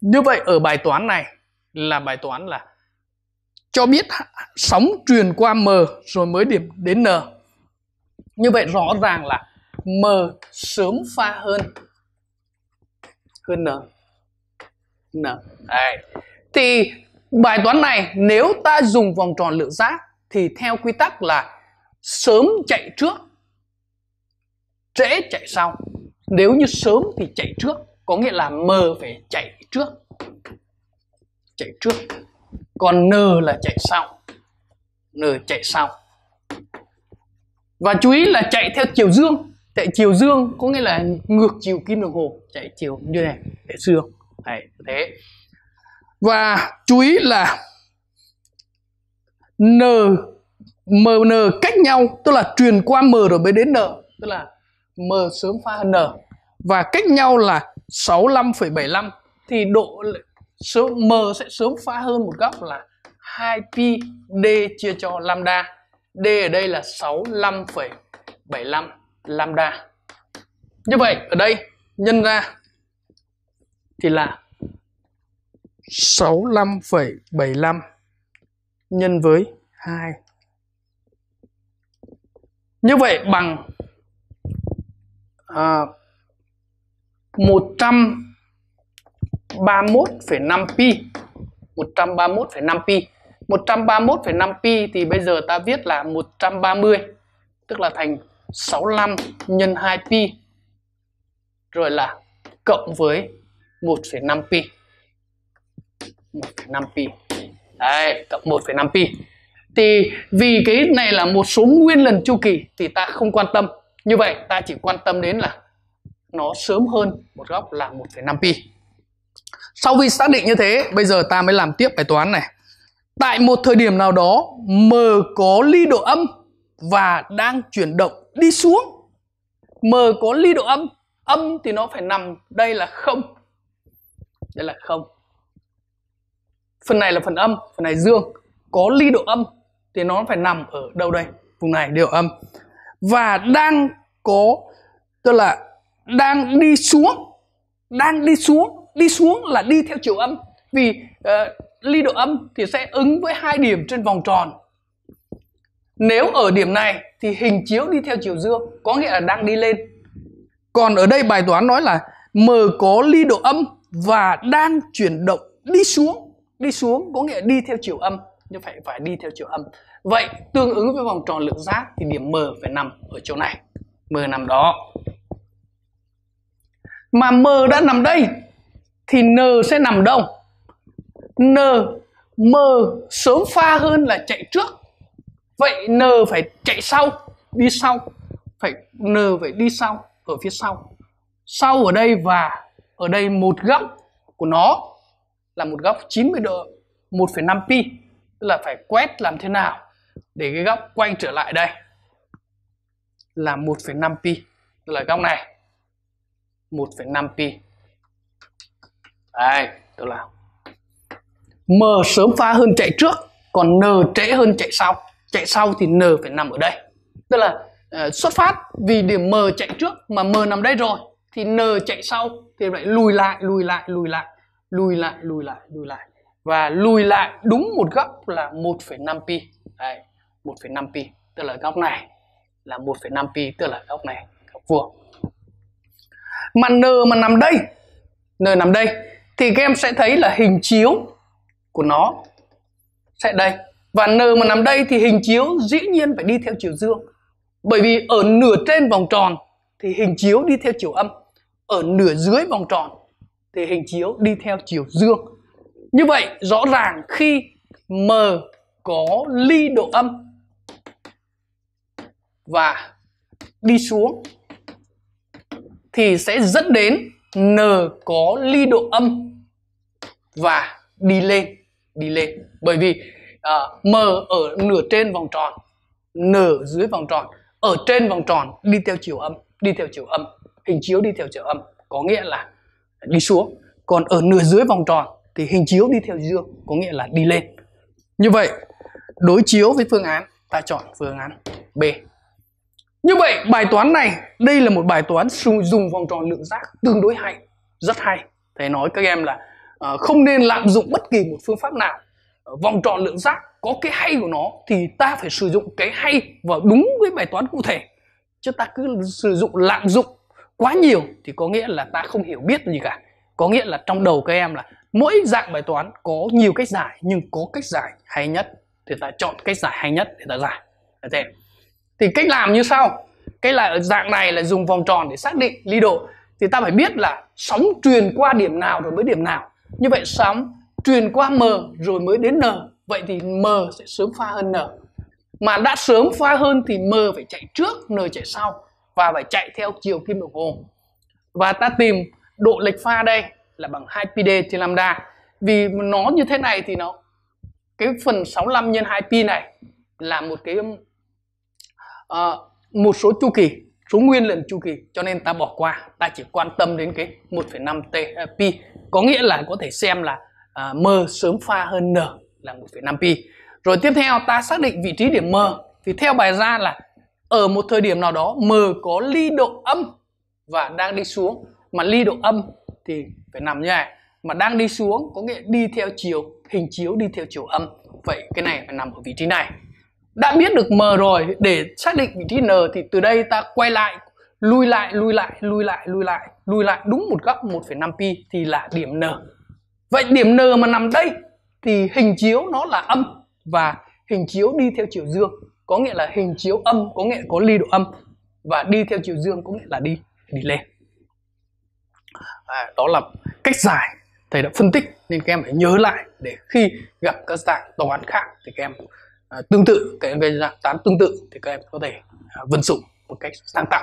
như vậy ở bài toán này là bài toán là cho biết sóng truyền qua m rồi mới điểm đến n như vậy rõ ràng là m sớm pha hơn hơn n n Đấy. thì bài toán này nếu ta dùng vòng tròn lượng giác thì theo quy tắc là sớm chạy trước trễ chạy sau nếu như sớm thì chạy trước có nghĩa là M phải chạy trước chạy trước còn N là chạy sau N chạy sau và chú ý là chạy theo chiều dương chạy chiều dương có nghĩa là ngược chiều kim đồng hồ chạy chiều như này để dương này thế và chú ý là n m n cách nhau tức là truyền qua m rồi mới đến n tức là m sớm pha n và cách nhau là 65,75 thì độ số m sẽ sớm phá hơn một góc là 2 pi d chia cho lambda. D ở đây là 65,75 lambda. Như vậy ở đây nhân ra thì là 65,75 nhân với 2. Như vậy bằng uh, 131,5 pi 131,5 pi 131,5 pi thì bây giờ ta viết là 130 tức là thành 65 nhân 2 pi rồi là cộng với 1,5 pi 1,5 pi Đấy, cộng 1,5 pi thì vì cái này là một số nguyên lần chu kỳ thì ta không quan tâm như vậy ta chỉ quan tâm đến là nó sớm hơn một góc là 1,5 pi. Sau khi xác định như thế, bây giờ ta mới làm tiếp bài toán này. Tại một thời điểm nào đó, M có ly độ âm và đang chuyển động đi xuống. M có ly độ âm, âm thì nó phải nằm đây là không. Đây là không. Phần này là phần âm, phần này dương. Có ly độ âm thì nó phải nằm ở đâu đây? Vùng này đều âm. Và đang có tức là đang đi xuống đang đi xuống đi xuống là đi theo chiều âm vì uh, ly độ âm thì sẽ ứng với hai điểm trên vòng tròn nếu ở điểm này thì hình chiếu đi theo chiều dương có nghĩa là đang đi lên còn ở đây bài toán nói là m có ly độ âm và đang chuyển động đi xuống đi xuống có nghĩa là đi theo chiều âm nhưng phải phải đi theo chiều âm vậy tương ứng với vòng tròn lượng giác thì điểm m phải nằm ở chỗ này m nằm đó mà M đã nằm đây thì N sẽ nằm đâu? N M sớm pha hơn là chạy trước. Vậy N phải chạy sau, đi sau. Phải N phải đi sau ở phía sau. Sau ở đây và ở đây một góc của nó là một góc 90 độ 1,5 pi tức là phải quét làm thế nào để cái góc quay trở lại đây là 1,5 pi tức là góc này 1,5 pi đây tức là m sớm pha hơn chạy trước còn n trễ hơn chạy sau chạy sau thì n phải nằm ở đây tức là uh, xuất phát vì điểm m chạy trước mà m nằm đây rồi thì n chạy sau thì lại lùi lại lùi lại lùi lại lùi lại lùi lại lùi lại và lùi lại đúng một góc là 1,5 pi đây 1,5 pi tức là góc này là 1,5 pi tức là góc này góc vuông mà n mà nằm đây n nằm đây thì các em sẽ thấy là hình chiếu của nó sẽ đây và n mà nằm đây thì hình chiếu dĩ nhiên phải đi theo chiều dương bởi vì ở nửa trên vòng tròn thì hình chiếu đi theo chiều âm ở nửa dưới vòng tròn thì hình chiếu đi theo chiều dương như vậy rõ ràng khi m có ly độ âm và đi xuống thì sẽ dẫn đến n có ly độ âm và đi lên đi lên bởi vì uh, m ở nửa trên vòng tròn n dưới vòng tròn ở trên vòng tròn đi theo chiều âm đi theo chiều âm hình chiếu đi theo chiều âm có nghĩa là đi xuống còn ở nửa dưới vòng tròn thì hình chiếu đi theo dương có nghĩa là đi lên như vậy đối chiếu với phương án ta chọn phương án b như vậy bài toán này, đây là một bài toán dùng vòng tròn lượng giác tương đối hay, rất hay. Thầy nói các em là uh, không nên lạm dụng bất kỳ một phương pháp nào. Uh, vòng tròn lượng giác có cái hay của nó thì ta phải sử dụng cái hay và đúng với bài toán cụ thể. Chứ ta cứ sử dụng lạm dụng quá nhiều thì có nghĩa là ta không hiểu biết gì cả. Có nghĩa là trong đầu các em là mỗi dạng bài toán có nhiều cách giải nhưng có cách giải hay nhất thì ta chọn cách giải hay nhất để ta giải. Thế thì cách làm như sau cái là dạng này là dùng vòng tròn để xác định ly độ thì ta phải biết là sóng truyền qua điểm nào rồi mới điểm nào như vậy sóng truyền qua m rồi mới đến n vậy thì m sẽ sớm pha hơn n mà đã sớm pha hơn thì m phải chạy trước n chạy sau và phải chạy theo chiều kim đồng hồ và ta tìm độ lệch pha đây là bằng 2 d trên lambda vì nó như thế này thì nó cái phần 65 nhân 2 pi này là một cái Ờ, một số chu kỳ số nguyên lần chu kỳ cho nên ta bỏ qua ta chỉ quan tâm đến cái 1,5 t à, pi có nghĩa là có thể xem là à, m sớm pha hơn n là 1,5 pi rồi tiếp theo ta xác định vị trí điểm m thì theo bài ra là ở một thời điểm nào đó m có ly độ âm và đang đi xuống mà ly độ âm thì phải nằm như này mà đang đi xuống có nghĩa đi theo chiều hình chiếu đi theo chiều âm vậy cái này phải nằm ở vị trí này đã biết được m rồi để xác định vị trí n thì từ đây ta quay lại lui lại lui lại lui lại lui lại lui lại đúng một góc 1,5 pi thì là điểm n vậy điểm n mà nằm đây thì hình chiếu nó là âm và hình chiếu đi theo chiều dương có nghĩa là hình chiếu âm có nghĩa có ly độ âm và đi theo chiều dương có nghĩa là đi đi lên à, đó là cách giải thầy đã phân tích nên các em phải nhớ lại để khi gặp các dạng toán khác thì các em tương tự cái, cái dạng tán tương tự thì các em có thể à, vận dụng một cách sáng tạo